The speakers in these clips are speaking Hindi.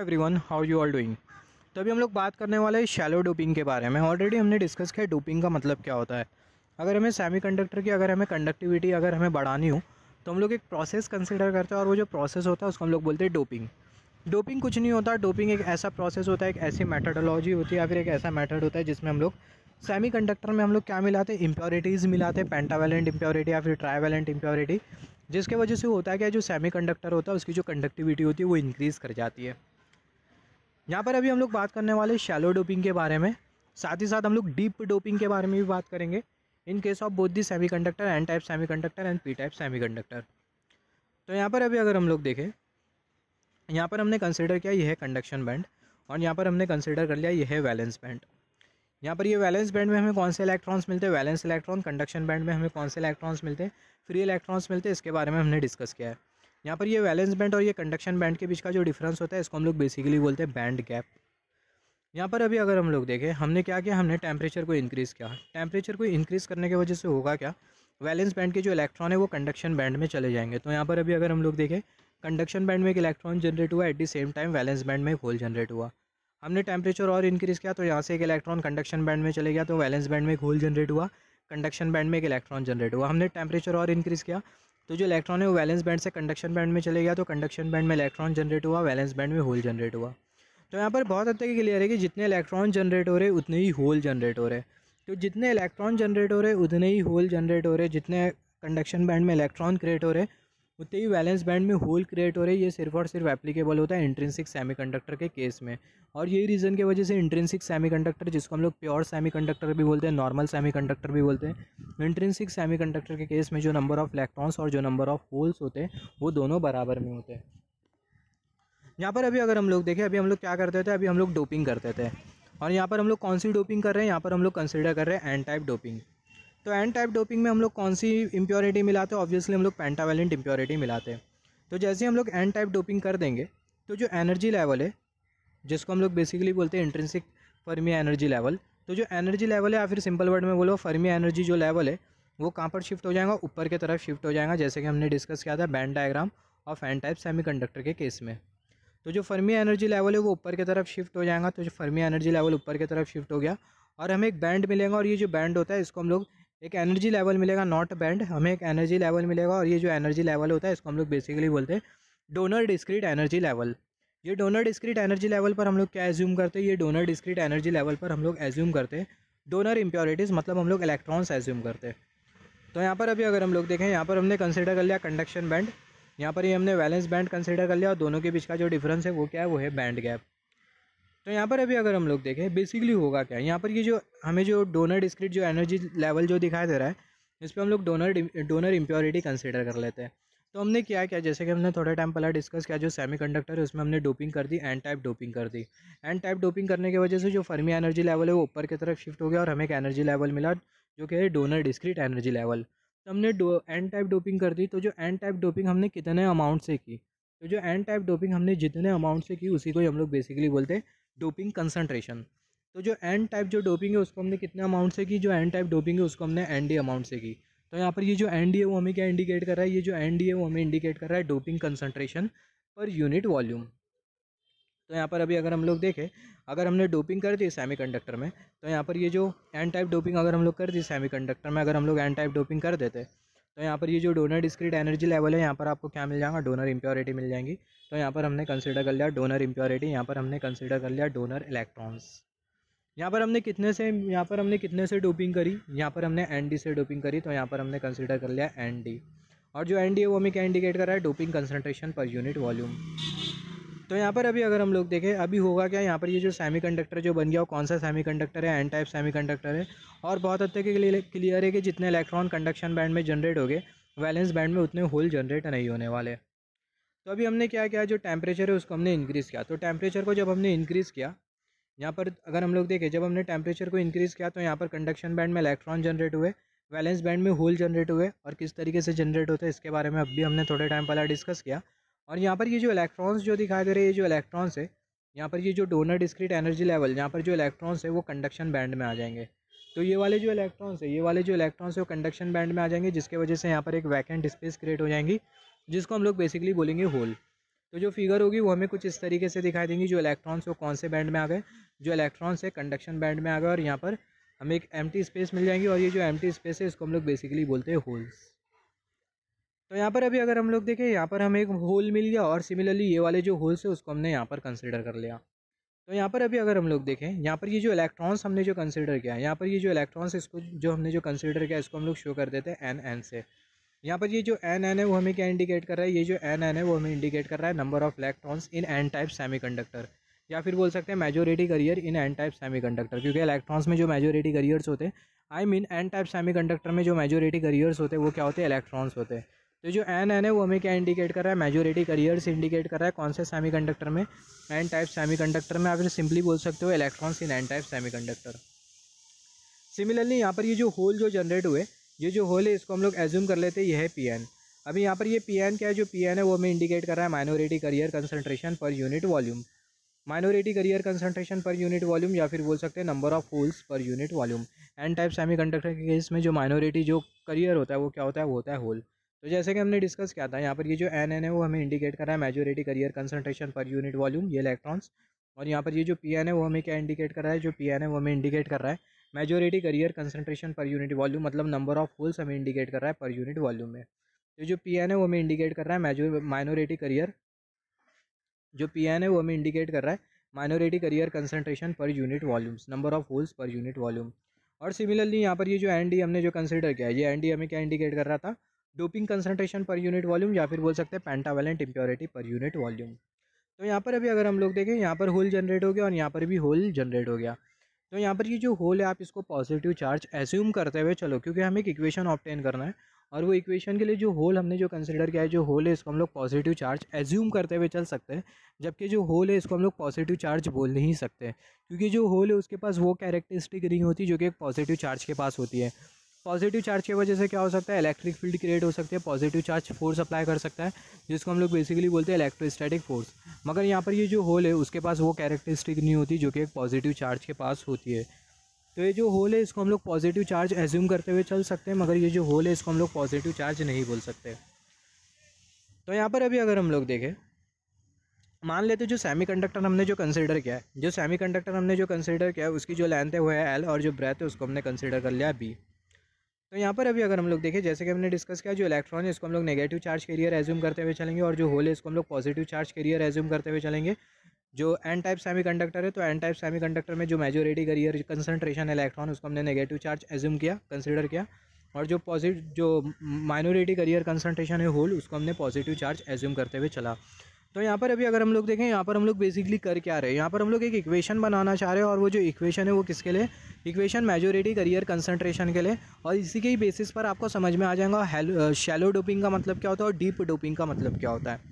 Every everyone how you are doing तो अभी हम लोग बात करने वाले हैं शैलो डोपिंग के बारे में ऑलरेडी हमने डिस्कस किया डोपिंग का मतलब क्या होता है अगर हमें सेमी कंडक्टर की अगर हमें कंडक्टिविटी अगर हमें बढ़ानी हो तो हम लोग एक प्रोसेस कंसिडर करते हैं और वो जो प्रोसेस होता है उसको हम लोग बोलते हैं डोपिंग डोपिंग कुछ नहीं होता डोपिंग एक ऐसा प्रोसेस होता है एक ऐसी मैथडोलॉजी होती है या फिर एक ऐसा मैथड होता है जिसमें हम लोग सेमी कंडक्टर में हम लोग क्या मिलाते हैं इम्प्योरिटीज़ मिलाते हैं पेंटावेलेंट इम्प्योरिटी या फिर ट्राइवेलेंट इम्प्योरिटी जिसके वजह से होता है क्या जो सेमी कंडक्टर होता है उसकी जो कंडक्टिविटी होती है वो इंक्रीज़ कर जाती है यहाँ पर अभी हम लोग बात करने वाले शैलो डोपिंग के बारे में साथ ही साथ हम लोग डीप डोपिंग के बारे में भी बात करेंगे in case of both the semiconductor N type semiconductor and P type semiconductor तो यहाँ पर अभी अगर हम लोग देखें यहाँ पर हमने कंसिडर किया यह है कंडक्शन बैंड और यहाँ पर हमने कंसिडर कर लिया यह है वैलेंस बैंड यहाँ पर ये वैलेंस बैंड में हमें कौन से इलेक्ट्रॉन्स मिलते हैं वैलेंस इलेक्ट्रॉन कंडक्शन बैंड में हमें कौन से इलेक्ट्रॉन्स मिलते हैं फ्री इलेक्ट्रॉन्स मिलते हैं इसके बारे में हमने डिस्कस किया है यहाँ पर ये वैलेंस बैंड और ये कंडक्शन बैंड के बीच का जो डिफरेंस होता है इसको हम लोग बेसिकली बोलते हैं बैंड गैप यहाँ पर अभी अगर हम लोग देखें हमने क्या किया हमने टेम्परेचर को इंक्रीज़ किया टेम्परेचर को इंक्रीज़ करने की वजह से होगा क्या वैलेंस बैंड के जो इलेक्ट्रॉन है वो कंडक्शन बैंड में चले जाएंगे तो यहाँ पर अभी अगर हम लोग देखें कंडक्शन बैंड में एक इलेक्ट्रॉन जनरेट हुआ at the same time valence band में एक होल जनरेट हुआ हमने टेम्परेचर और इंक्रीज़ किया तो यहाँ से एक इलेक्ट्रॉन कंडक्शन बैंड में चले गया तो वैलेंस बैंड में एक होल जनरेट हुआ कंडक्शन बैंड में एक इलेक्ट्रॉन जनरेट हुआ हमने टेम्परेचर और इंक्रीज़ किया तो जो इलेक्ट्रॉन है वो वैलेंस बैंड से कंडक्शन बैंड में चले गया तो कंडक्शन बैंड में इलेक्ट्रॉन जनरेट हुआ वैलेंस बैंड में होल जनरेट हुआ तो यहाँ पर बहुत हद तक क्लियर है कि जितने इलेक्ट्रॉन जनरेट हो रहे उतने ही होल जनरेट हो रहे तो जितने इलेक्ट्रॉन जनरेट हो रहे उतने ही होल जनरेट हो रहे जितने कंडक्शन बैंड में इलेक्ट्रॉन क्रिएट हो रहे उतने ही वैलेंस बैंड में होल क्रिएट हो रहे ये सिर्फ और सिर्फ एप्लीकेबल होता है इंट्रेंसिक कंडक्टर के केस में और यही रीज़न की वजह से इंट्रेंसिक कंडक्टर जिसको हम लोग प्योर कंडक्टर भी बोलते हैं नॉर्मल कंडक्टर भी बोलते हैं इंट्रेंसिक कंडक्टर के केस में जो नंबर ऑफ़ इलेक्ट्रॉन्स और जो नंबर ऑफ़ होल्स होते हैं वो दोनों बराबर में होते हैं यहाँ पर अभी अगर हम लोग देखें अभी हम लोग क्या करते थे अभी हम लोग डोपिंग करते थे और यहाँ पर हम लोग कौन सी डोपिंग कर रहे हैं यहाँ पर हम लोग कंसिडर कर रहे हैं एन टाइप डोपिंग तो एन टाइप डोपिंग में हम लोग कौन सी इम्प्योरिटी मिलाते हैं ऑब्वियसली हम लोग पेंटावेलेंट इम्प्योरिटी मिलाते हैं तो जैसे हम लोग एन टाइप डोपिंग कर देंगे तो जो एनर्जी लेवल है जिसको हम लोग बेसिकली बोलते हैं इंट्रेंसिक फर्मी एनर्जी लेवल तो जो एनर्जी लेवल है या फिर सिंपल वर्ड में बोलो फर्मी एनर्जी जो लेवल है वो कहाँ पर शिफ्ट हो जाएगा ऊपर की तरफ शिफ्ट हो जाएगा जैसे कि हमने डिस्कस किया था band diagram of N type conductor के केस में तो जो फर्मी एनर्जी लेवल है वो ऊपर की तरफ शिफ्ट हो जाएगा तो जो फर्मी एनर्जी लेवल ऊपर की तरफ शिफ्ट हो गया और हमें एक बैंड मिलेगा और ये जो बैंड होता है इसको हम लोग एक एनर्जी लेवल मिलेगा नॉट बैंड हमें एक एनर्जी लेवल मिलेगा और ये जो एनर्जी लेवल होता है इसको हम लोग बेसिकली बोलते हैं डोनर डिस्क्रीट एनर्जी लेवल ये डोनर डिस्क्रीट एनर्जी लेवल पर हम लोग क्या एज्यूम करते हैं ये डोनर डिस्क्रीट एनर्जी लेवल पर हम लोग एज्यूम करते हैं डोनर इम्प्योरिटीज़ मतलब हम लोग इलेक्ट्रॉन्स एज्यूम करते हैं तो यहाँ पर अभी अगर हम लोग देखें यहाँ पर हमने कंसिडर कर लिया कंडक्शन बैंड यहाँ पर ये हमने वैलेंस बैंड कंसिडर कर लिया और दोनों के बीच का जो डिफरेंस है वो क्या है वो है बैंड गैप तो यहाँ पर अभी अगर हम लोग देखें बेसिकली होगा क्या यहाँ पर ये जो हमें जो डोनर डिस्क्रिट जो एनर्जी लेवल जो दिखाई दे रहा है इस पर हम लोग डोनर डोनर इम्प्योरिटी कंसिडर कर लेते हैं तो हमने क्या क्या जैसे कि हमने थोड़ा टाइम पहले डिस्कस किया जो सेमी कंडक्टर है उसमें हमने डोपिंग कर दी एंड टाइप डोपिंग कर दी एंड टाइप डोपिंग करने की वजह से जो फर्मी एनर्जी लेवल है वो ऊपर की तरफ शिफ्ट हो गया और हमें एक एनर्जी लेवल मिला जो कि है डोनर डिस्क्रीट एनर्जी लेवल तो हमने एंड टाइप डोपिंग कर दी तो जो एंड टाइप डोपिंग हमने कितने अमाउंट से की तो जो एंड टाइप डोपिंग हमने जितने अमाउंट से की उसी को ही हम लोग बेसिकली बोलते हैं डोपिंग कंसनट्रेशन तो जो एन टाइप जो डोपिंग है उसको हमने कितने अमाउंट से की जो एन टाइप डोपिंग है उसको हमने एन डी अमाउंट से की तो यहाँ पर ये जो एन डी है वो हमें क्या इंडिकेट कर रहा है ये जो एन डी है वो हमें इंडिकेट कर रहा है doping concentration per unit volume तो यहाँ पर अभी अगर हम लोग देखें अगर हमने डोपिंग कर दी कंडक्टर में तो यहाँ पर ये जो एन टाइप डोपिंग अगर हम लोग कर दी कंडक्टर में अगर हम लोग एन टाइप डोपिंग कर देते तो यहाँ पर ये जो डोनर डिस्क्रीट एनर्जी लेवल है यहाँ पर आपको क्या मिल जाएगा डोनर इम्प्योरिटी मिल जाएंगी तो यहाँ पर हमने कंसिडर कर लिया डोनर इम्प्योरिटी यहाँ पर हमने कंसिडर कर लिया डोनर इलेक्ट्रॉन्स यहाँ पर हमने कितने से यहाँ पर हमने कितने से डोपिंग करी यहाँ पर हमने एन से डोपिंग करी तो यहाँ पर हमने कंसिडर कर लिया एन और जो एन है वो हमें क्या इंडिकेट कर रहा है doping concentration per unit volume तो यहाँ पर अभी अगर हम लोग देखें अभी होगा क्या यहाँ पर ये जो कंडक्टर जो बन गया वो कौन सा कंडक्टर है एन टाइप कंडक्टर है और बहुत हद तक क्लियर है कि जितने इलेक्ट्रॉन कंडक्शन बैंड में जनरेट हो गए वैलेंस बैंड में उतने होल जनरेट नहीं होने वाले तो अभी हमने क्या किया जो टेम्परेचर है उसको हमने इंक्रीज़ किया तो टेम्परेचर को जब हमने इंक्रीज़ किया यहाँ पर अगर हम लोग देखें जब हमने टेम्परेचर को इंक्रीज़ किया तो यहाँ पर कंडक्शन बैंड में इलेक्ट्रॉन जनरेट हुए वैलेंस बैंड में होल जनरेट हुए और किस तरीके से जनरेट होते हैं इसके बारे में अब भी हमने थोड़े टाइम पहले डिस्कस किया और यहाँ पर ये जो इलेक्ट्रॉन्स जो दिखाई दे रहे हैं ये जो इलेक्ट्रॉन्स है यहाँ पर ये जो डोनर डिस्क्रीट एनर्जी लेवल यहाँ पर जो इलेक्ट्रॉन्स है वो कंडक्शन बैंड में आ जाएंगे तो ये वाले जो इलेक्ट्रॉन्स है ये वाले जो इलेक्ट्रॉन्स है वो कंडक्शन बैंड में आ जाएंगे जिसके वजह से यहाँ पर एक वैकेंट स्पेस क्रिएट हो जाएंगी जिसको हम लोग बेसिकली बोलेंगे होल तो जो फिगर होगी वो हमें कुछ इस तरीके से दिखाई देंगी जो इलेक्ट्रॉन्स वो कौन से बैंड में आ गए जो इलेक्ट्रॉन्स है कंडक्शन बैंड में आ गए और यहाँ पर हमें एक एम्प्टी स्पेस मिल जाएंगी और ये जो एम्प्टी स्पेस है इसको हम लोग बेसिकली बोलते हैं होल्स तो यहाँ पर अभी अगर हम लोग देखें यहाँ पर हमें एक होल मिल गया और सिमिलरली ये वाले जो होल्स है उसको हमने यहाँ पर कंसिडर कर लिया तो यहाँ पर अभी अगर हम लोग देखें यहाँ पर ये जो इलेक्ट्रॉन्स हमने जो कंसिडर किया यहाँ पर ये जो इलेक्ट्रॉन्स इसको जो हमने जो कंसिडर किया इसको हम लोग शो कर देते हैं एन एन से यहाँ पर ये जो एन एन है वो हमें क्या इंडिकेट कर रहा है ये जो एन एन है वो हमें इंडिकेट कर रहा है number of electrons in N type conductor या फिर बोल सकते हैं majority carrier in N type conductor क्योंकि इलेक्ट्रॉन्स में जो मेजोरिटी करियर्स होते हैं I mean N type conductor में जो मेजोरिटी करियर्स होते हैं वो क्या होते हैं इलेक्ट्रॉन्स होते हैं तो जो एन एन है वो हमें क्या इंडिकेट कर रहा है मेजोरिटी करियर्स इंडिकेट कर रहा है कौन से कंडक्टर में एन टाइप कंडक्टर में आप इसे सिंपली बोल सकते हो electrons in N type conductor similarly यहाँ पर ये जो होल जो जनरेट हुए ये जो होल है इसको हम लोग एज्यूम कर लेते हैं यह है पी एन अभी यहाँ पर ये पी एन क्या है जो पी एन है वो हमें इंडिकेट कर रहा है minority carrier concentration per unit volume minority carrier concentration per unit volume या फिर बोल सकते हैं number of holes per unit volume N type conductor के केस में जो माइनॉरिटी जो करियर होता है वो क्या होता है वो होता है होल तो जैसे कि हमने डिस्कस किया था यहाँ पर ये जो एन एन है वो हमें इंडिकेट कर रहा है majority carrier concentration per unit volume ये इलेक्ट्रॉन्स और यहाँ पर ये जो पी एन है वो हमें क्या इंडिकेट कर रहा है जो पी एन है वो हमें इंडिकेट कर रहा है majority carrier concentration per unit volume मतलब नंबर ऑफ होल्स हमें इंडिकेट कर रहा है पर यूनिट वॉल्यूम में ये तो जो पी एन है वो हमें इंडिकेट कर रहा है मेजो माइनॉरिटी करियर जो पी एन है वो हमें इंडिकेट कर रहा है minority carrier concentration per unit volumes number of holes per unit volume और सिमिलरली यहाँ पर ये जो एन डी हमने जो कंसिडर किया है ये एन डी हमें क्या इंडिकेट कर रहा था doping concentration per unit volume या फिर बोल सकते हैं pentavalent impurity per unit volume तो यहाँ पर अभी अगर हम लोग देखें यहाँ पर होल जनरेट हो गया और यहाँ पर भी होल जनरेट हो गया तो यहाँ पर ये जो होल है आप इसको पॉजिटिव चार्ज एज्यूम करते हुए चलो क्योंकि हमें एक इक्वेशन ऑप्टेन करना है और वो इक्वेशन के लिए जो होल हमने जो कंसिडर किया है जो होल है इसको हम लोग पॉजिटिव चार्ज एज्यूम करते हुए चल सकते हैं जबकि जो होल है इसको हम लोग पॉजिटिव चार्ज बोल नहीं सकते क्योंकि जो होल है उसके पास वो कैरेक्टरिस्टिक रिंग होती है जो कि एक पॉजिटिव चार्ज के पास होती है पॉजिटिव चार्ज की वजह से क्या हो सकता है इलेक्ट्रिक फील्ड क्रिएट हो सकती है पॉजिटिव चार्ज फोर्स अप्लाई कर सकता है जिसको हम लोग बेसिकली बोलते हैं इलेक्ट्रोस्टैटिक फोर्स मगर यहाँ पर ये जो होल है उसके पास वो कैरेक्टरिस्टिक नहीं होती जो कि एक पॉजिटिव चार्ज के पास होती है तो ये जो होल है इसको हम लोग पॉजिटिव चार्ज एज्यूम करते हुए चल सकते हैं मगर ये जो होल है इसको हम लोग पॉजिटिव चार्ज नहीं बोल सकते तो यहाँ पर अभी अगर हम लोग देखें मान लेते जो सेमी कंडक्टर हमने जो कंसिडर किया है जो सेमी कंडक्टर हमने जो कंसिडर किया है उसकी जो लेंथ है वो है एल और जो ब्रेथ है उसको हमने कंसिडर कर लिया बी तो यहाँ पर अभी अगर हम लोग देखें जैसे कि हमने डिस्कस किया जो इलेक्ट्रॉन है इसको हम लोग नेगेटिव चार्ज कैरियर रेज्यूम करते हुए चलेंगे और जो होल है इसको हम लोग पॉजिटिव चार्ज कैरियर एज्यूम करते हुए चलेंगे जो एन टाइप सेमी है तो एन टाइप सेमी में जो मेजोरिटी करियर कंसनट्रेशन इलेक्ट्रॉन उसको हमने नेगेटिव चार्ज एज्यूम किया कंसिडर किया और जो पॉजिटिव जो माइनॉरिटी करियर कंसनट्रेशन है होल उसको हमने पॉजिटिव चार्ज एज्यूम करते हुए चला तो यहाँ पर अभी अगर हम लोग देखें यहाँ पर हम लोग बेसिकली कर क्या रहे हैं यहाँ पर हम लोग एक इक्वेशन बनाना चाह रहे हैं और वो जो इक्वेशन है वो किसके लिए इक्वेशन मेजोरिटी करियर कंसंट्रेशन के लिए और इसी के ही बेसिस पर आपको समझ में आ जाएगा शैलो डोपिंग का मतलब क्या होता है और डीप डोपिंग का मतलब क्या होता है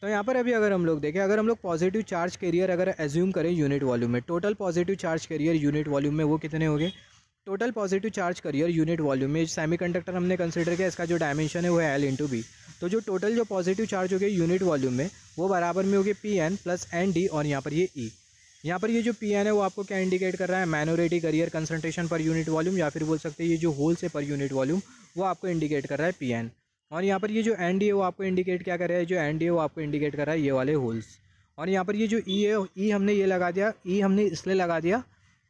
तो यहाँ पर अभी अगर हम लोग देखें अगर हम लोग पॉजिटिव चार्ज कैरियर अगर एज्यूम करें यूनिट वॉल्यूम में total positive charge carrier unit volume में वो कितने हो गए total positive charge carrier unit volume में सेमीकंडक्टर हमने कंसिडर किया इसका जो डायमेंशन है वो है एल इंटू बी तो जो टोटल जो पॉजिटिव चार्ज हो गया यूनिट वॉल्यूम में वो बराबर में हो गया P N plus N D और यहाँ पर ये ई e. यहाँ पर ये जो पी एन है वो आपको क्या इंडिकेट कर रहा है minority carrier concentration per unit volume या फिर बोल सकते हैं ये जो होल से पर यूनिट वॉल्यूम वो आपको इंडिकेट कर रहा है पी एन और यहाँ पर ये जो एन डी है वो आपको इंडिकेट क्या कर रहा है जो एन डी है वो आपको इंडिकेट कर रहा है ये वाले होल्स और यहाँ पर ये जो ई e है ई e हमने ये लगा दिया ई e हमने इसलिए लगा दिया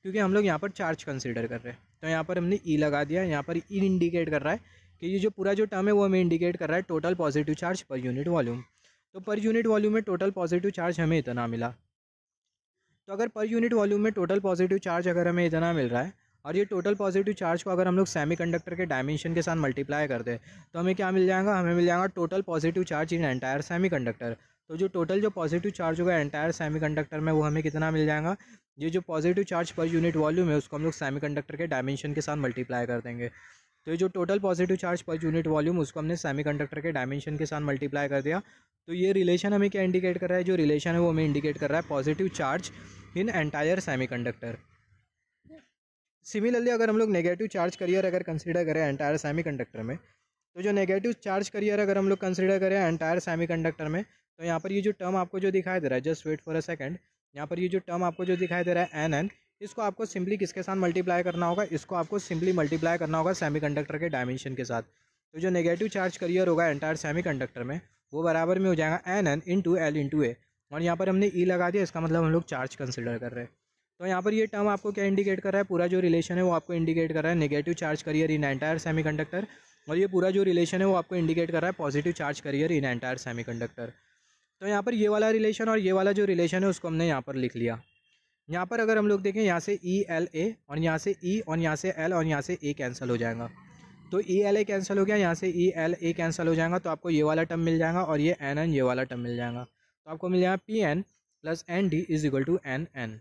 क्योंकि हम लोग यहाँ पर चार्ज कंसिडर कर रहे हैं तो यहाँ पर हमने ई e लगा दिया यहाँ पर ई e इंडिकेट कर रहा है कि ये जो पूरा जो टर्म है वो हमें इंडिकेट कर रहा है total positive charge per unit volume तो पर यूनिट वॉल्यूम में टोटल पॉजिटिव चार्ज हमें इतना मिला तो अगर पर यूनिट वॉल्यूम में टोटल पॉजिटिव चार्ज अगर हमें इतना मिल रहा है और ये टोटल पॉजिटिव चार्ज को अगर हम लोग सेमीकंडक्टर के डायमेंशन के साथ मल्टीप्लाई कर दें तो हमें क्या मिल जाएगा हमें मिल जाएगा total positive charge in entire semiconductor तो जो टोटल जो पॉजिटिव चार्ज होगा एंटायर सेमीकंडक्टर में वो हमें कितना मिल जाएगा ये जो positive charge per unit volume है उसको हम लोग सेमीकंडक्टर के डायमेंशन के साथ मल्टीप्लाई कर देंगे तो ये जो total positive charge per unit volume उसको हमने सेमीकंडक्टर के डायमेंशन के साथ मल्टीप्लाई कर दिया तो ये रिलेशन हमें क्या इंडिकेट कर रहा है जो रिलेशन है वो हमें इंडिकेट कर रहा है positive charge in entire conductor similarly अगर हम लोग नेगेटिव चार्ज करियर अगर कंसिडर करें एंटायर कंडक्टर में तो जो नेगेटिव चार्ज करियर अगर हम लोग कंसिडर करें एंटायर कंडक्टर में तो यहाँ पर ये जो टर्म आपको जो दिखाई दे रहा है just wait for a second यहाँ पर ये जो टर्म आपको जो दिखाई दे रहा है एन एन इसको आपको सिंपली किसके साथ मल्टीप्लाई करना होगा इसको आपको सिंपली मल्टीप्लाई करना होगा कंडक्टर के डायमेंशन के साथ तो जो नेगेटिव चार्ज करियर होगा एंटायर कंडक्टर में वो बराबर में हो जाएगा N N to L to A और यहाँ पर हमने ई e लगा दिया इसका मतलब हम लोग चार्ज कंसिडर कर रहे हैं तो यहाँ पर ये टर्म आपको क्या इंडिकेट कर रहा है पूरा जो रिलेशन है वो आपको इंडिकेट कर रहा है negative charge carrier in entire conductor और ये पूरा जो रिलेशन है वो आपको इंडिकेट कर रहा है positive charge carrier in entire semiconductor तो यहाँ पर ये वाला रिलेशन और ये वाला जो रिलेशन है उसको हमने यहाँ पर लिख लिया यहाँ पर अगर हम लोग देखें यहाँ से ई एल ए और यहाँ से ई e और यहाँ से एल और यहाँ से ए कैंसिल हो जाएगा तो ई एल ए कैंसिल हो गया यहाँ से ई एल ए कैंसिल हो जाएगा तो आपको ये वाला टर्म मिल जाएगा और ये एन एन ये वाला टर्म मिल जाएगा तो आपको मिल जाएगा P N plus N D is equal to N N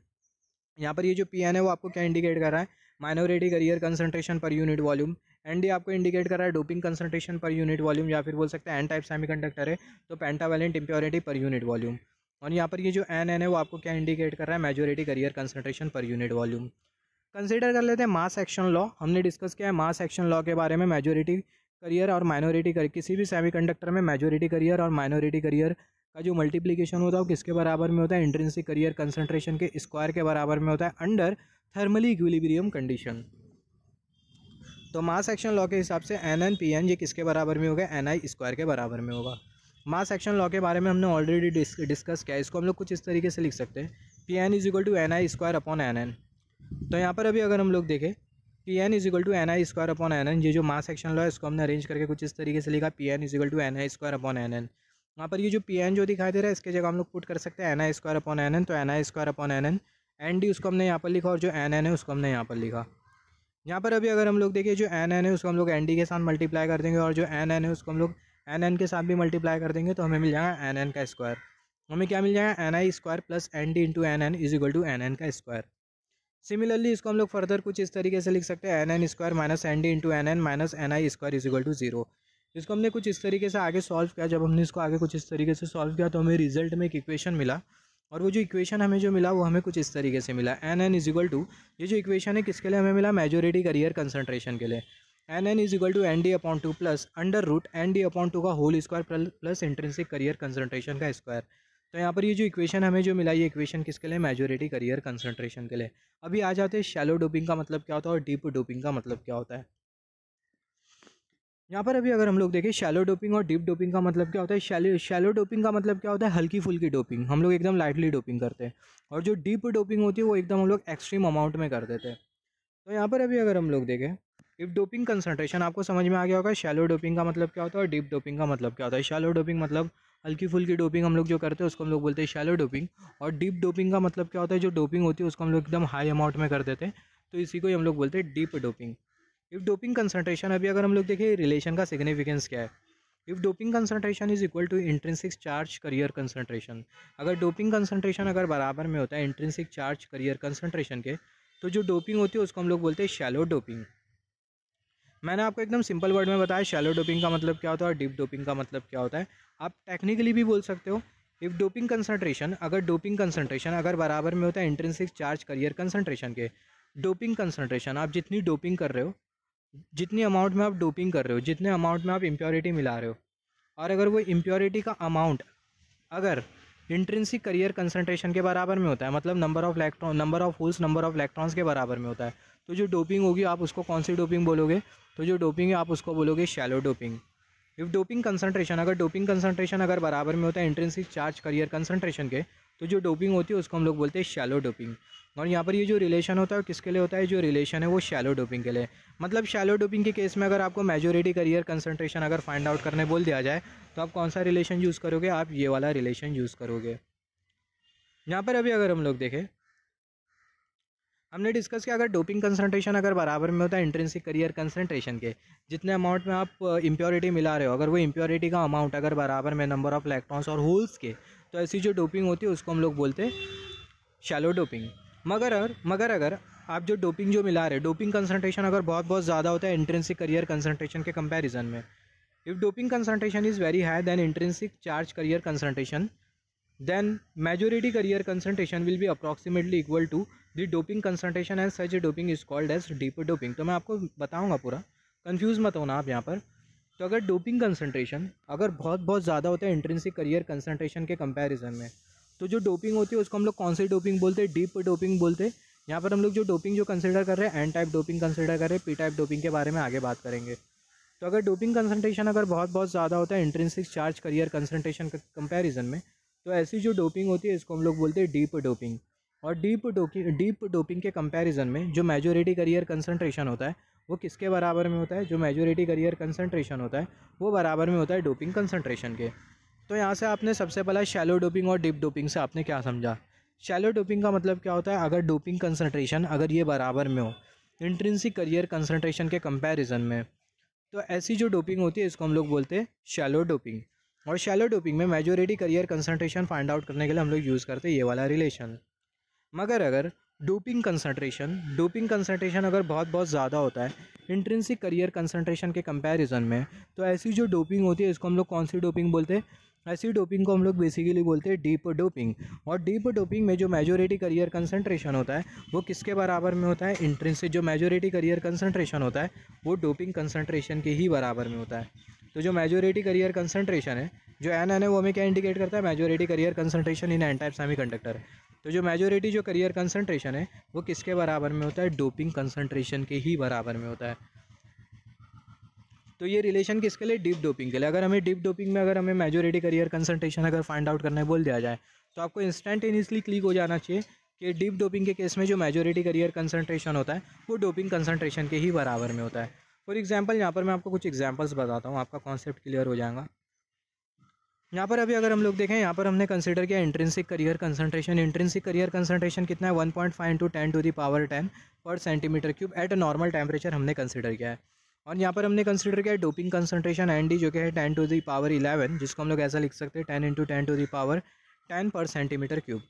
यहाँ पर ये जो पी एन है वो आपको क्या इंडिकेट कर रहा है minority carrier concentration per unit volume N D आपको इंडिकेट कर रहा है doping concentration per unit volume या फिर बोल सकते हैं एन टाइप सेमी है तो pentavalent impurity per unit volume और यहाँ पर ये जो एन एन है वो आपको क्या इंडिकेट कर रहा है majority carrier concentration per unit volume consider कर लेते हैं मास एक्शन लॉ हमने डिस्कस किया है मास एक्शन लॉ के बारे में मेजोरिटी करियर और माइनॉरिटी करियर किसी भी कंडक्टर में मेजोरिटी करियर और माइनॉरिटी करियर का जो मल्टीप्लीकेशन होता है वो किसके बराबर में होता है इंट्रेंसिक करियर कंसनट्रेशन के स्क्वायर के बराबर में होता है अंडर थर्मली इक्विलिब्रियम कंडीशन तो मास एक्शन लॉ के हिसाब से एन एन पी एन ये किसके बराबर में होगा एन आई स्क्वायर के बराबर में होगा मास एक्शन लॉ के बारे में हमने ऑलरेडी डिस्कस किया इसको हम लोग कुछ इस तरीके से लिख सकते हैं P N is equal to N I square upon N N तो यहाँ पर अभी अगर हम लोग देखें P N is equal to N I square upon N N ये जो मास एक्शन लॉ है इसको हमने अरेंज करके कुछ इस तरीके से लिखा P N is equal to N I square upon N N वहाँ पर ये जो पी एन जो दिखाई दे रहा है इसके जगह हम लोग पुट कर सकते हैं एन आई स्क्वायर अपॉन एन एन तो एन आई square upon N N N D उसको हमने यहाँ पर लिखा और जो एन एन है उसको हमने यहाँ पर लिखा यहाँ पर अभी अगर हम लोग देखिए जो एन एन है उसको हम लोग एन डी के साथ मल्टीप्लाई कर देंगे और जो एन एन है उसको हम लोग एन एन के साथ भी मल्टीप्लाई कर देंगे तो हमें मिल जाएगा एन एन का स्क्वायर हमें क्या मिल जाएगा N I square plus N D into N N is equal to N N का स्क्वायर सिमिलरली इसको हम लोग फर्दर कुछ इस तरीके से लिख सकते हैं N N square minus N D into N N minus N I square is equal to zero इसको हमने कुछ इस तरीके से आगे सॉल्व किया जब हमने इसको आगे कुछ इस तरीके से सॉल्व किया तो हमें रिजल्ट में एक इक्वेशन मिला और वो जो इक्वेशन हमें जो मिला वो हमें कुछ इस तरीके से मिला N N is equal to ये जो इक्वेशन है किसके लिए हमें मिला मेजोरिटी करियर कंसनट्रेशन के लिए N N is equal to N D upon two plus under root N D upon two का whole square plus intrinsic carrier concentration का स्क्वायर तो यहाँ पर ये जो इक्वेशन हमें जो मिला ये इक्वेशन किसके लिए मेजोरिटी करियर कंसनट्रेशन के लिए अभी आ जाते हैं शैलो डोपिंग का मतलब क्या होता है और डीप डोपिंग का मतलब क्या होता है यहाँ पर अभी अगर हम लोग देखें शैलो डोपिंग और डीप डोपिंग का मतलब क्या होता है शैलो शैलो डोपिंग का मतलब क्या होता है हल्की फुल्की डोपिंग हम लोग एकदम लाइटली डोपिंग करते हैं और जो डीप डोपिंग होती है वो एकदम हम लोग एक्सट्रीम अमाउंट में कर देते हैं तो यहाँ पर अभी अगर हम लोग देखें डीप डोपिंग कंसनट्रेशन आपको समझ में आ गया होगा शैलो डोपिंग का मतलब क्या होता है और डीप डोपिंग का मतलब क्या होता है शैलो डोपिंग मतलब हल्की फुल्की डोपिंग हम लोग जो करते हैं उसको हम लोग बोलते हैं शैलो डोपिंग और डीप डोपिंग का मतलब क्या होता है जो डोपिंग होती है उसको हम लोग एकदम हाई अमाउंट में कर देते हैं तो इसी को ही हम लोग बोलते हैं deep doping if doping concentration अभी अगर हम लोग देखें रिलेशन का सिग्निफिकेंस क्या है if doping concentration is equal to intrinsic charge carrier concentration अगर डोपिंग कंसनट्रेशन अगर बराबर में होता है इंट्रेंसिक चार्ज करियर कंसनट्रेशन के तो जो डोपिंग होती है उसको हम लोग बोलते हैं शैलो डोपिंग मैंने आपको एकदम सिंपल वर्ड में बताया शैलो डोपिंग का मतलब क्या होता है और डीप डोपिंग का मतलब क्या होता है आप टेक्निकली भी बोल सकते हो इफ़ डोपिंग कंसनट्रेशन अगर डोपिंग कंसनट्रेशन अगर बराबर में होता है इंट्रेंसिक चार्ज करियर कंसनट्रेशन के डोपिंग कंसनट्रेशन आप जितनी डोपिंग कर रहे हो जितनी अमाउंट में आप डोपिंग कर रहे हो जितने अमाउंट में आप इम्प्योरिटी मिला रहे हो और अगर वो इम्प्योरिटी का अमाउंट अगर इंट्रेंसिक करियर कंसनट्रेशन के बराबर में होता है मतलब number of electron number of holes number of electrons के बराबर में होता है तो जो डोपिंग होगी आप उसको कौन सी डोपिंग बोलोगे तो जो डोपिंग है आप उसको बोलोगे shallow doping if doping concentration अगर डोपिंग कंसनट्रेशन अगर बराबर में होता है इंट्रेंसिक चार्ज करियर कंसनट्रेशन के तो जो डोपिंग होती है उसको हम लोग बोलते हैं शैलो डोपिंग और यहाँ पर ये जो रिलेशन होता है किसके लिए होता है जो रिलेशन है वो शैलो डोपिंग के लिए मतलब शैलो डोपिंग के केस में अगर आपको मेजोरिटी करियर कंसनट्रेशन अगर फाइंड आउट करने बोल दिया जाए तो आप कौन सा रिलेशन यूज़ करोगे आप ये वाला रिलेशन यूज़ करोगे यहाँ पर अभी अगर हम लोग देखें हमने डिस्कस किया अगर डोपिंग कंसनट्रेशन अगर बराबर में होता है इंट्रेंसिक करियर कंसनट्रेशन के जितने अमाउंट में आप इम्प्योरिटी uh, मिला रहे हो अगर वो इम्प्योरिटी का अमाउंट अगर बराबर में नंबर ऑफ इलेक्ट्रॉन्स और होल्स के तो ऐसी जो डोपिंग होती है उसको हम लोग बोलते हैं शैलो डोपिंग मगर अगर मगर अगर आप जो डोपिंग जो मिला रहे डोपिंग कंसनट्रेशन अगर बहुत बहुत ज़्यादा होता है इंट्रेंसिक करियर कंसनट्रेशन के कंपेरिजन में if doping concentration is very high than intrinsic charge carrier concentration then majority carrier concentration will भी approximately equal to the doping concentration as such doping is called as deep doping तो मैं आपको बताऊँगा पूरा कन्फ्यूज मत होना आप यहाँ पर तो अगर डोपिंग कंसनट्रेशन अगर बहुत बहुत ज़्यादा होता है इंट्रेंसिक करियर कंसनट्रेशन के कंपैरिजन में तो जो डोपिंग होती है उसको हम लोग कौन सी डोपिंग बोलते हैं डीप डोपिंग बोलते हैं यहाँ पर हम लोग जो डोपिंग जो कंसिडर कर रहे हैं एन टाइप डोपिंग कंसिडर कर रहे हैं पी टाइप डोपिंग के बारे में आगे बात करेंगे तो अगर डोपिंग कंसनट्रेशन अगर बहुत बहुत ज़्यादा होता है इंट्रेंसिक चार्ज करियर कंसनट्रेशन के कंपेरिजन में तो ऐसी जो डोपिंग होती है इसको हम लोग बोलते हैं डीप डोपिंग और डीप डोपिंग डीप डोपिंग के कंपेरिजन में जो मेजोरिटी करियर कंसनट्रेशन होता है वो किसके बराबर में होता है जो मेजोरिटी करियर कंसनट्रेशन होता है वो बराबर में होता है डोपिंग कंसनट्रेशन के तो यहाँ से आपने सबसे पहला शैलो डोपिंग और डीप डोपिंग से आपने क्या समझा शैलो डोपिंग का मतलब क्या होता है अगर डोपिंग कंसनट्रेशन अगर ये बराबर में हो इंट्रेंसिक करियर कंसनट्रेशन के कंपेरिजन में तो ऐसी जो डोपिंग होती है इसको हम लोग बोलते हैं शैलो डोपिंग और शैलो डोपिंग में majority carrier concentration find out करने के लिए हम लोग यूज़ करते हैं ये वाला रिलेशन मगर अगर डोपिंग कंसनट्रेशन डोपिंग कंसनट्रेशन अगर बहुत बहुत ज़्यादा होता है इंट्रेंसिक करियर कंसनट्रेशन के कंपैरिजन में तो ऐसी जो डोपिंग होती है इसको हम लोग कौन सी डोपिंग बोलते हैं ऐसी डोपिंग को हम लोग बेसिकली बोलते हैं डीप डोपिंग और डीप डोपिंग में जो मेजोरिटी करियर कंसंट्रेशन होता है वो किसके बराबर में होता है इंट्रेंसिक जो मेजोरिटी करियर कंसंट्रेशन होता है वो डोपिंग कंसंट्रेशन के ही बराबर में होता है तो जो मेजोरिटी करियर कंसंट्रेशन है जो एन एन है वो हमें क्या इंडिकेट करता है majority carrier concentration in N type semiconductor तो जो मेजोरिटी जो करियर कंसनट्रेशन है वो किसके बराबर में होता है डोपिंग कंसनट्रेशन के ही बराबर में होता है तो ये रिलेशन किसके लिए डीप डोपिंग के लिए अगर हमें डीप डोपिंग में अगर हमें मेजोरिटी करियर कंसनट्रेशन अगर फाइंड आउट करने बोल दिया जाए तो आपको इंस्टेंटेनियसली क्लिक हो जाना चाहिए कि डीप डोपिंग के केस में जो मेजोरिटी करियर कंसनट्रेशन होता है वो डोपिंग कंसनट्रेशन के ही बराबर में होता है फॉर एग्जाम्पल यहाँ पर मैं आपको कुछ एग्जाम्पल्स बताता हूँ आपका कॉन्सेप्ट क्लियर हो जाएगा यहाँ पर अभी अगर हम लोग देखें यहाँ पर हमने कंसिडर किया intrinsic carrier concentration intrinsic carrier concentration कितना है one point five into ten to the power ten per centimetre cube at a normal temperature हमने कंसिडर किया है और यहाँ पर हमने कंसिडर किया डोपिंग कंसंट्रेशन एन डी जो कि है ten to the power eleven जिसको हम लोग ऐसा लिख सकते हैं ten into ten to the power ten per centimetre cube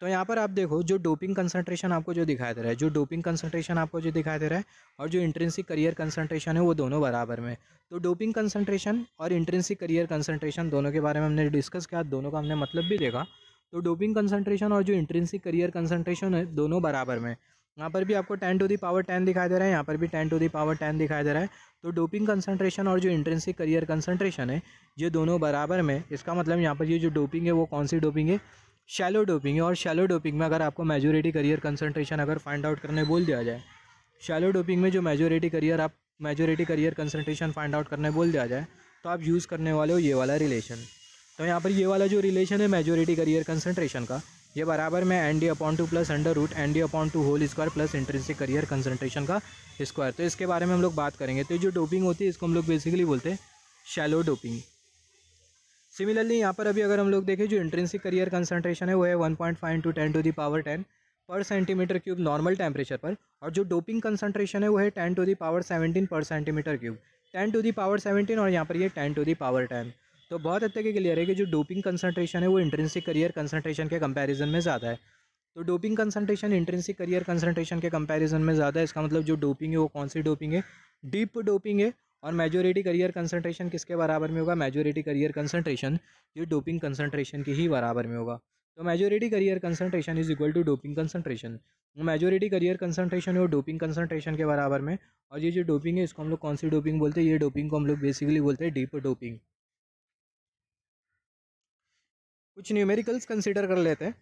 तो यहाँ पर आप देखो जो डोपिंग कंसंट्रेशन आपको जो दिखाई दे रहा है जो डोपिंग कंसंट्रेशन आपको जो दिखाई दे रहा है और जो इंट्रेंसिक करियर कंसंट्रेशन है वो दोनों बराबर में तो डोपिंग कंसंट्रेशन और इंट्रेंसिक करियर कंसंट्रेशन दोनों के बारे में हमने डिस्कस किया दोनों का हमने मतलब भी देखा तो डोपिंग कंसनट्रेशन और जो इंट्रेंसिक करियर कंसनट्रेशन है दोनों बराबर में यहाँ पर भी आपको ten to the power ten दिखाई दे रहा है यहाँ पर भी ten to the power ten दिखाई दे रहा है तो डोपिंग कंसंट्रेशन और जो इंट्रेंसिक करियर कंसंट्रेशन है ये दोनों बराबर में इसका मतलब यहाँ पर ये जो डोपिंग है वो कौन सी डोपिंग है शैलो डोपिंग है और शैलो डोपिंग में अगर आपको मेजोरिटी करियर कंसंट्रेशन अगर फाइंड आउट करने बोल दिया जाए शैलो डोपिंग में जो मेजोरिटी करियर आप majority carrier concentration find out करने बोल दिया जाए तो आप यूज़ करने वाले हो ये वाला रिलेशन तो यहाँ पर ये वाला जो रिलेशन है मेजोरिटी करियर कंसंट्रेशन का ये बराबर में N D upon two plus under root N D upon two whole square plus intrinsic carrier concentration का स्क्वायर तो इसके बारे में हम लोग बात करेंगे तो जो डोपिंग होती है इसको हम लोग बेसिकली बोलते हैं शैलो डोपिंग सिमिलरली यहाँ पर अभी अगर हम लोग देखें जो इंट्रेंसिक करियर कंसनट्रेशन है वो है one point five to ten to the power ten per centimetre cube normal temperature पर और जो डोपिंग कंसनट्रेशन है वो है ten to the power seventeen per centimetre cube ten to the power seventeen और यहाँ पर ये ten to the power ten तो बहुत हद तक क्लियर है कि जो डोपिंग कंसनट्रेशन है वो इंट्रेंसिक करियर कंसनट्रेशन के कंपेरिजन में ज़्यादा है तो doping concentration intrinsic carrier concentration के कंपेरिजन में ज़्यादा है इसका मतलब जो डोपिंग है वो कौन सी डोपिंग है डीप डोपिंग है और मेजोरिटी करियर कंसंट्रेशन किसके बराबर में होगा मेजोरिटी करियर कंसंट्रेशन ये डोपिंग कंसंट्रेशन के ही बराबर में होगा तो majority carrier concentration is equal to doping concentration majority carrier concentration और डोपिंग कंसंट्रेशन के बराबर में और ये जो डोपिंग है इसको हम लोग कौन सी डोपिंग बोलते हैं ये डोपिंग को हम लोग बेसिकली बोलते हैं डीप डोपिंग कुछ न्यूमेरिकल्स कंसिडर कर लेते हैं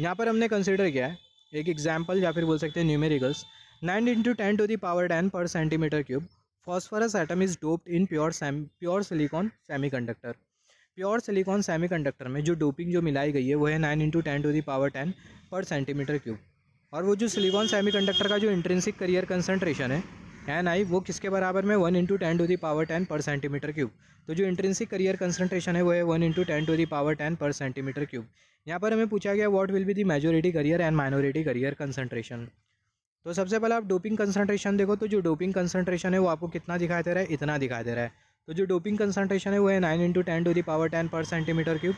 यहाँ पर हमने कंसिडर किया है एक एग्जाम्पल या फिर बोल सकते हैं numericals nine into ten to the power ten per centimetre cube is doped in pure same pure silicon semiconductor pure silicon semiconductor में जो डोपिंग जो मिलाई गई है वो है nine into ten to the power ten per centimetre cube और वो जो सिलिकॉन सेमीकंडक्टर का जो इंट्रेंसिक करियर कंसनट्रेशन है एन आई वो किसके बराबर में one into ten to the power ten per centimetre cube तो जो इंट्रेंसिक करियर कंसनट्रेशन है वो है one into ten to the power ten per centimetre cube यहाँ पर हमें पूछा गया what will be the majority carrier and minority carrier concentration तो सबसे पहले आप डोपिंग कंसनट्रेशन देखो तो जो डोपिंग कंसनट्रेशन है वो आपको कितना दिखाई दे रहा है इतना दिखाई दे रहा है तो जो डोपिंग कंसनट्रेशन है वो है nine into ten to the power ten per centimetre cube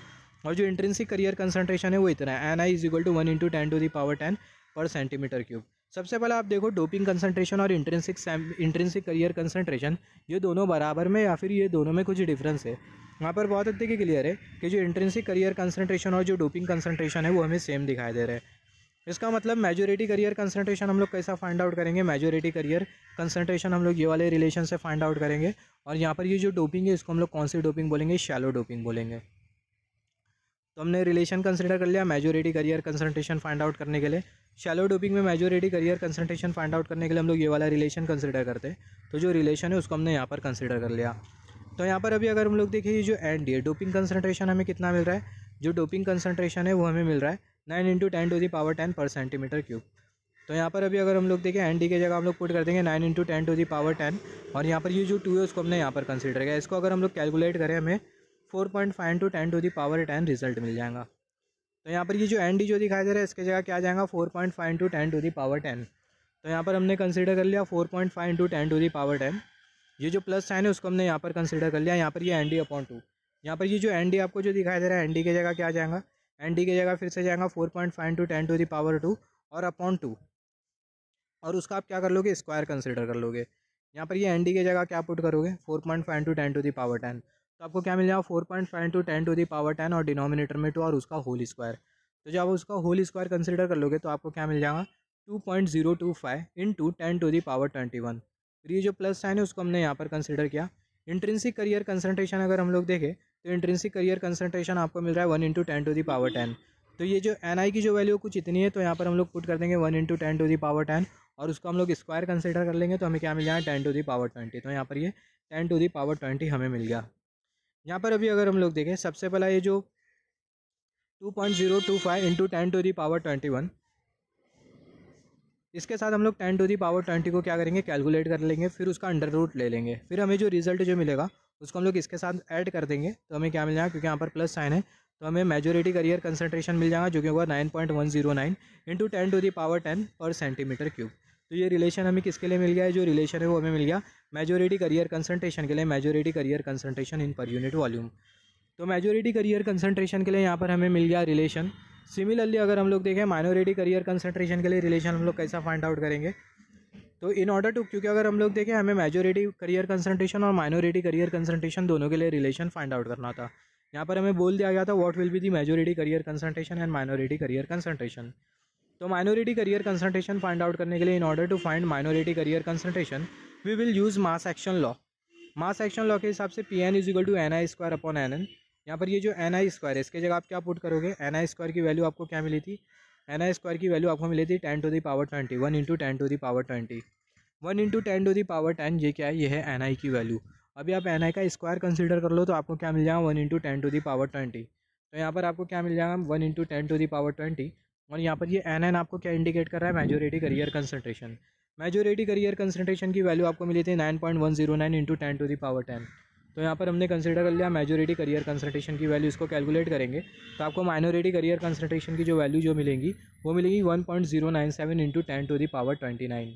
और जो इंट्रेंसिक करियर कंसनट्रेशन है वो इतना है N i is equal to one into ten to the power ten per centimetre cube सबसे पहले आप देखो डोपिंग कंसनट्रेशन और इंट्रेंसिक इंट्रेंसिक करियर कंसनट्रेशन ये दोनों बराबर में या फिर ये दोनों में कुछ डिफरेंस है वहाँ पर बहुत हद तक क्लियर है कि जो इंट्रेंसिक करियर कंसनट्रेशन और जो डोपिंग कंसनट्रेशन है वो हमें सेम दिखाई दे रहे हैं इसका मतलब मेजोरिटी करियर कंसंट्रेशन हम लोग कैसा फाइंड आउट करेंगे मेजोरिटी करियर कंसंट्रेशन हम लोग ये वाले रिलेशन से फाइंड आउट करेंगे और यहाँ पर ये जो डोपिंग है इसको हम लोग कौन सी डोपिंग बोलेंगे शैलो डोपिंग बोलेंगे तो हमने रिलेशन कंसिडर कर लिया majority carrier concentration find out करने के लिए शैलो डोपिंग में majority carrier concentration find out करने के लिए हम लोग ये वाला रिलेशन कंसिडर करते हैं तो जो रिलेशन है उसको हमने यहाँ पर कंसिडर कर लिया तो यहाँ पर अभी अगर हम लोग देखिए जो एंड है डोपिंग कंसनट्रेशन हमें कितना मिल रहा है जो डोपिंग कंसनट्रेशन है वो हमें मिल रहा है nine into ten to the power ten per centimetre cube तो यहाँ पर अभी अगर हम लोग देखें एन डी की जगह हम लोग पुट कर देंगे nine into ten to the power ten और यहाँ पर ये जो टू है उसको हमने यहाँ पर कंसिडर किया इसको अगर हम लोग कैलकुलेट करें हमें four point five to ten to the power ten result मिल जाएगा तो यहाँ पर ये जो एन डी जो दिखाई दे रहा है इसके जगह क्या जाएगा four point five into ten to the power ten तो यहाँ पर हमने कंसिडर कर लिया four point five into ten to the power ten ये जो प्लस साइन है उसको हमने यहाँ पर कंसिडर कर लिया यहाँ पर ये एन डी अपॉन टू यहाँ पर ये जो एन डी आपको जो दिखाई दे रहा है एन डी की जगह क्या जाएगा एन डी की जगह फिर से जाएगा four point five to ten to the power two और अपॉन टू और उसका आप क्या कर लोगे स्क्वायर कंसिडर कर लोगे यहाँ पर ये एन डी की जगह क्या पुट करोगे four point five to ten to the power ten तो आपको क्या मिल जाएगा four point five to ten to the power ten और डिनोमिनेटर में टू और उसका होल स्क्वायर तो जब आप उसका होल स्क्वायर कंसिडर कर लोगे तो आपको क्या मिल जाएगा two point zero two five into ten to the power twenty one फिर ये जो प्लस साइन है उसको हमने यहाँ पर कंसिडर किया इंट्रेंसिक करियर कंसनट्रेशन अगर हम लोग देखें तो इंट्रेंसिक करियर कंसनट्रेशन आपको मिल रहा है one into ten to the power ten तो ये जो एन आई की जो वैल्यू कुछ इतनी है तो यहाँ पर हम लोग पुट कर देंगे one into ten to the power ten और उसको हम लोग स्क्वायर कंसिडर कर लेंगे तो हमें क्या मिल जाए ten to the power twenty तो यहाँ पर ये ten to the power twenty हमें मिल गया यहाँ पर अभी अगर हम लोग देखें सबसे पहला ये जो two point zero two five into ten to the power twenty one इसके साथ हम लोग ten to the power twenty को क्या करेंगे कैलकुलेट कर लेंगे फिर उसका अंडर रूट ले लेंगे फिर हमें जो रिजल्ट जो मिलेगा उसको हम लोग इसके साथ ऐड कर देंगे तो हमें क्या मिल जाएगा क्योंकि यहाँ पर प्लस साइन है तो हमें मेजोरिटी करियर कंसनट्रेशन मिल जाएगा जो कि होगा nine point one zero nine into ten to the power ten per centimetre cube तो ये रिलेशन हमें किसके लिए मिल गया है जो रिलेशन है वो हमें मिल गया मेजोरिटी करियर कंसनट्रेशन के लिए majority carrier concentration in per unit volume तो मेजोरिटी करियर कंसनट्रेशन के लिए यहाँ पर हमें मिल गया रिलेशन सिमिलरली अगर हम लोग देखें माइनॉरिटी करियर कंसनट्रेशन के लिए रिलेशन हम लोग कैसा फाइंड आउट करेंगे तो इन ऑर्डर टू क्योंकि अगर हम लोग देखें हमें मेजोरिटी करियर कंसंट्रेशन और माइनॉरिटी करियर कंसंट्रेशन दोनों के लिए रिलेशन फाइंड आउट करना था यहाँ पर हमें बोल दिया गया था what will be the majority carrier concentration and minority carrier concentration तो minority carrier concentration find out करने के लिए in order to find minority carrier concentration we will use mass action law mass action law के हिसाब से p n is equal to N I square upon N N यहाँ पर ये जो एन आई स्क्वायर है इसके जगह आप क्या पुट करोगे एन आई स्क्वायर की वैल्यू आपको क्या मिली थी एन आई स्क्वायर की वैल्यू आपको मिली थी ten to the power twenty one into ten to the power twenty one into ten to the power ten ये क्या है ये है एन आई की वैल्यू अभी आप एन आई का स्क्वायर कंसिडर कर लो तो आपको क्या मिल जाएगा one into ten to the power twenty तो यहाँ पर आपको क्या मिल जाएगा one into ten to the power twenty और यहाँ पर ये एन एन आपको क्या इंडिकेट कर रहा है majority carrier concentration majority carrier concentration की वैल्यू आपको मिली थी nine point one zero nine into ten to the power ten तो यहाँ पर हमने कंसिडर कर लिया मेजोरिटी करियर कंसल्टेशन की वैल्यू इसको कैलकुलेट करेंगे तो आपको माइनॉरिटी करियर कंसल्टेशन की जो वैल्यू जो मिलेगी वो मिलेगी one point zero nine seven into ten to the power twenty nine